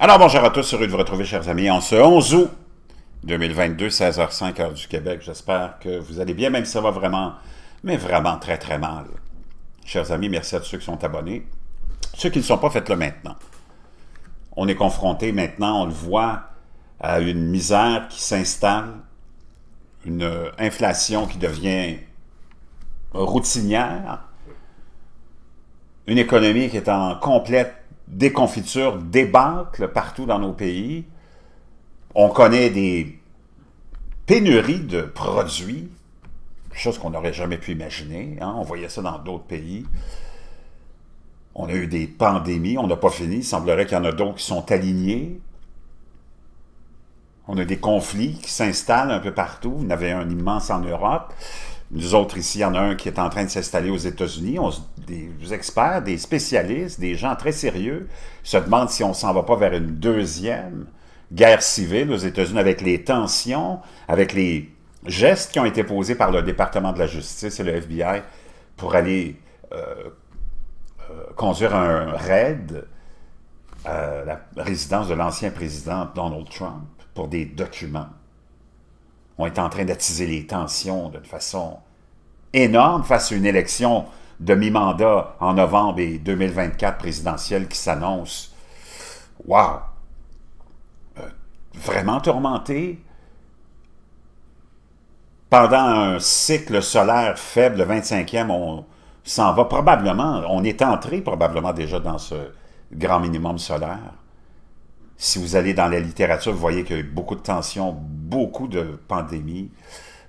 Alors bonjour à tous, heureux de vous retrouver chers amis en ce 11 août 2022, 16h05 heure du Québec. J'espère que vous allez bien, même si ça va vraiment, mais vraiment très très mal. Chers amis, merci à tous ceux qui sont abonnés. Ceux qui ne sont pas, faites-le maintenant. On est confronté maintenant, on le voit, à une misère qui s'installe, une inflation qui devient routinière, une économie qui est en complète confitures débâcle partout dans nos pays. On connaît des pénuries de produits, chose qu'on n'aurait jamais pu imaginer. Hein. On voyait ça dans d'autres pays. On a eu des pandémies, on n'a pas fini. Il semblerait qu'il y en a d'autres qui sont alignés. On a des conflits qui s'installent un peu partout. Vous en avez un immense en Europe. Nous autres, ici, il y en a un qui est en train de s'installer aux États-Unis. Des experts, des spécialistes, des gens très sérieux se demandent si on s'en va pas vers une deuxième guerre civile aux États-Unis avec les tensions, avec les gestes qui ont été posés par le département de la justice et le FBI pour aller euh, euh, conduire un raid à euh, la résidence de l'ancien président Donald Trump pour des documents on est en train d'attiser les tensions d'une façon énorme face à une élection de mi-mandat en novembre et 2024 présidentielle qui s'annonce. Wow! Euh, vraiment tourmenté. Pendant un cycle solaire faible, le 25e, on s'en va probablement, on est entré probablement déjà dans ce grand minimum solaire. Si vous allez dans la littérature, vous voyez qu'il y a beaucoup de tensions, beaucoup de pandémies,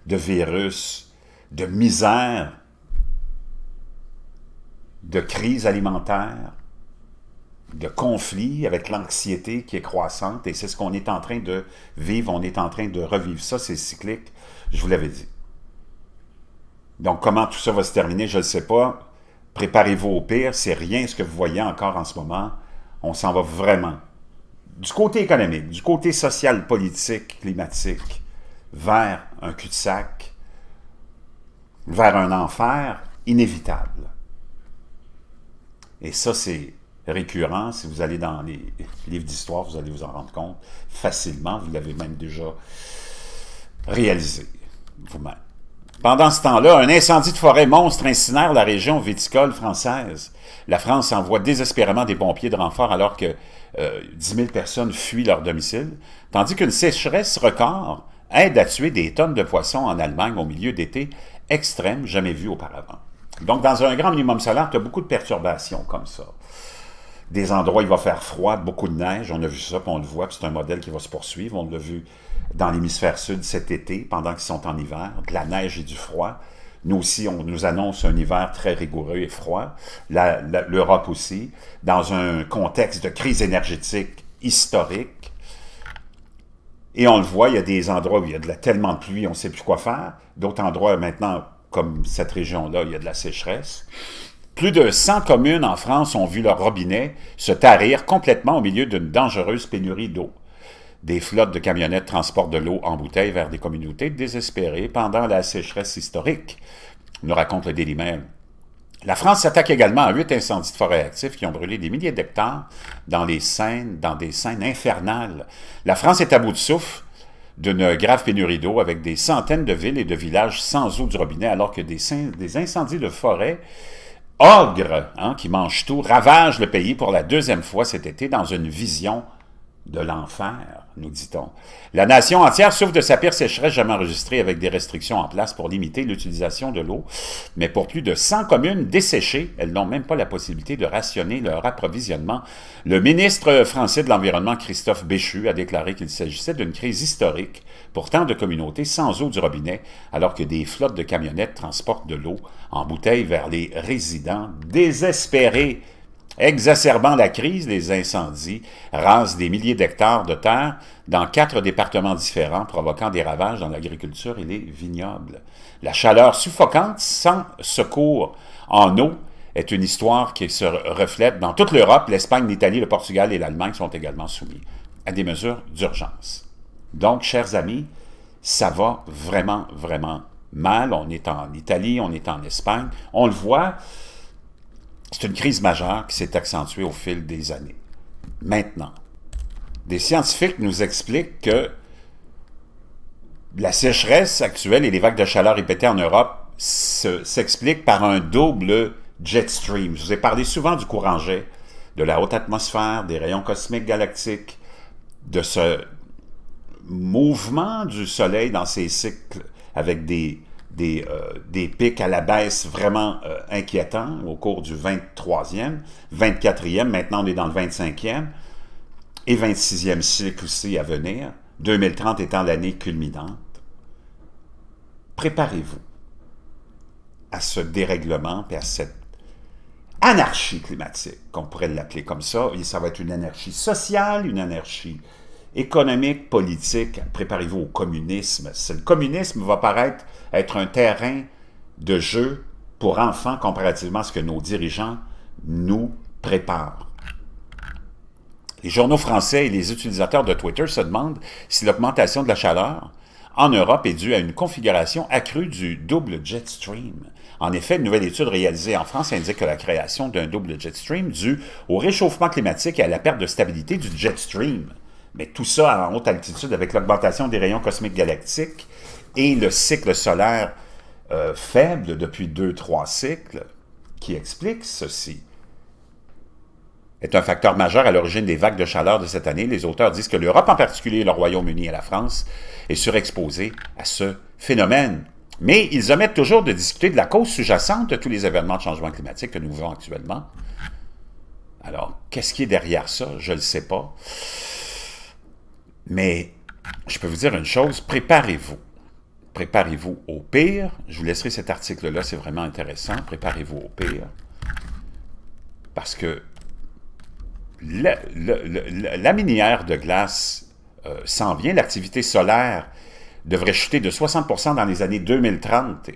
de virus, de misère, de crise alimentaire, de conflits avec l'anxiété qui est croissante. Et c'est ce qu'on est en train de vivre, on est en train de revivre ça, c'est cyclique, je vous l'avais dit. Donc comment tout ça va se terminer, je ne sais pas. Préparez-vous au pire, c'est rien ce que vous voyez encore en ce moment. On s'en va vraiment du côté économique, du côté social, politique, climatique, vers un cul-de-sac, vers un enfer inévitable. Et ça, c'est récurrent. Si vous allez dans les livres d'histoire, vous allez vous en rendre compte facilement. Vous l'avez même déjà réalisé vous-même. Pendant ce temps-là, un incendie de forêt monstre incinère la région viticole française. La France envoie désespérément des pompiers de renfort alors que euh, dix 10 000 personnes fuient leur domicile, tandis qu'une sécheresse record aide à tuer des tonnes de poissons en Allemagne au milieu d'été extrême jamais vu auparavant. Donc, dans un grand minimum solaire, tu as beaucoup de perturbations comme ça des endroits, il va faire froid, beaucoup de neige. On a vu ça, puis on le voit, c'est un modèle qui va se poursuivre. On l'a vu dans l'hémisphère sud cet été, pendant qu'ils sont en hiver, de la neige et du froid. Nous aussi, on nous annonce un hiver très rigoureux et froid. L'Europe aussi, dans un contexte de crise énergétique historique. Et on le voit, il y a des endroits où il y a de la, tellement de pluie, on ne sait plus quoi faire. D'autres endroits, maintenant, comme cette région-là, il y a de la sécheresse. Plus de 100 communes en France ont vu leur robinet se tarir complètement au milieu d'une dangereuse pénurie d'eau. Des flottes de camionnettes transportent de l'eau en bouteille vers des communautés désespérées pendant la sécheresse historique, nous raconte le délit même. La France s'attaque également à huit incendies de forêt actifs qui ont brûlé des milliers d'hectares dans, les scènes, dans des scènes infernales. La France est à bout de souffle d'une grave pénurie d'eau avec des centaines de villes et de villages sans eau du robinet alors que des, des incendies de forêt ogre, hein, qui mange tout, ravage le pays pour la deuxième fois cet été dans une vision de l'enfer, nous dit-on. La nation entière souffre de sa pire sécheresse jamais enregistrée avec des restrictions en place pour limiter l'utilisation de l'eau, mais pour plus de 100 communes desséchées, elles n'ont même pas la possibilité de rationner leur approvisionnement. Le ministre français de l'Environnement, Christophe Béchu, a déclaré qu'il s'agissait d'une crise historique pour tant de communautés sans eau du robinet, alors que des flottes de camionnettes transportent de l'eau en bouteille vers les résidents désespérés exacerbant la crise les incendies, rase des milliers d'hectares de terre dans quatre départements différents, provoquant des ravages dans l'agriculture et les vignobles. La chaleur suffocante sans secours en eau est une histoire qui se reflète dans toute l'Europe. L'Espagne, l'Italie, le Portugal et l'Allemagne sont également soumis à des mesures d'urgence. Donc, chers amis, ça va vraiment, vraiment mal. On est en Italie, on est en Espagne. On le voit, c'est une crise majeure qui s'est accentuée au fil des années. Maintenant, des scientifiques nous expliquent que la sécheresse actuelle et les vagues de chaleur répétées en Europe s'expliquent par un double jet stream. Je vous ai parlé souvent du courant jet, de la haute atmosphère, des rayons cosmiques galactiques, de ce mouvement du Soleil dans ses cycles avec des euh, des, pics à la baisse vraiment euh, inquiétants au cours du 23e, 24e, maintenant on est dans le 25e et 26e cycle aussi à venir, 2030 étant l'année culminante. Préparez-vous à ce dérèglement et à cette anarchie climatique, qu'on pourrait l'appeler comme ça, et ça va être une anarchie sociale, une anarchie économique, politique, préparez-vous au communisme. Le communisme va paraître être un terrain de jeu pour enfants comparativement à ce que nos dirigeants nous préparent. Les journaux français et les utilisateurs de Twitter se demandent si l'augmentation de la chaleur en Europe est due à une configuration accrue du double jet stream. En effet, une nouvelle étude réalisée en France indique que la création d'un double jet stream due au réchauffement climatique et à la perte de stabilité du jet stream mais tout ça en haute altitude, avec l'augmentation des rayons cosmiques galactiques et le cycle solaire euh, faible depuis deux, trois cycles, qui explique ceci, est un facteur majeur à l'origine des vagues de chaleur de cette année. Les auteurs disent que l'Europe en particulier, le Royaume-Uni et la France, est surexposée à ce phénomène. Mais ils omettent toujours de discuter de la cause sous-jacente de tous les événements de changement climatique que nous vivons actuellement. Alors, qu'est-ce qui est derrière ça? Je ne le sais pas. Mais je peux vous dire une chose, préparez-vous. Préparez-vous au pire. Je vous laisserai cet article-là, c'est vraiment intéressant. Préparez-vous au pire. Parce que la minière de glace euh, s'en vient. L'activité solaire devrait chuter de 60 dans les années 2030.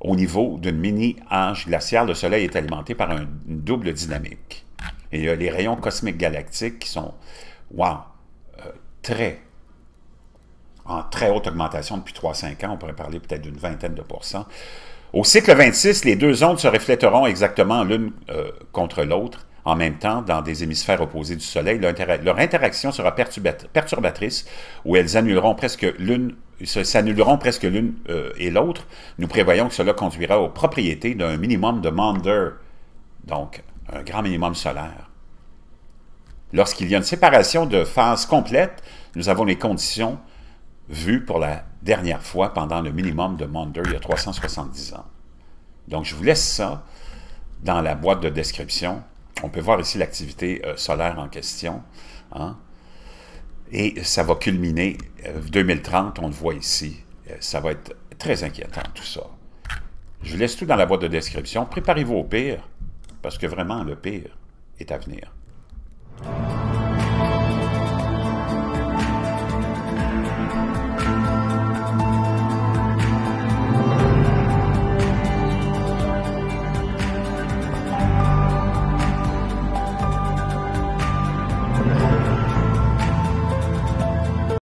Au niveau d'une mini âge glaciaire, le Soleil est alimenté par une double dynamique. Et il y a les rayons cosmiques galactiques qui sont, waouh très, en très haute augmentation depuis 3-5 ans. On pourrait parler peut-être d'une vingtaine de pourcents. Au cycle 26, les deux ondes se refléteront exactement l'une euh, contre l'autre en même temps dans des hémisphères opposés du Soleil. Leur, interaction sera perturbatrice où elles annuleront presque l'une s'annuleront presque l'une euh, et l'autre. Nous prévoyons que cela conduira aux propriétés d'un minimum de Mander, donc un grand minimum solaire. Lorsqu'il y a une séparation de phase complète, nous avons les conditions vues pour la dernière fois pendant le minimum de Monder, il y a 370 ans. Donc, je vous laisse ça dans la boîte de description. On peut voir ici l'activité euh, solaire en question. Hein. Et ça va culminer 2030, euh, on le voit ici. Euh, ça va être très inquiétant, tout ça. Je vous laisse tout dans la boîte de description. Préparez-vous au pire, parce que vraiment, le pire est à venir. you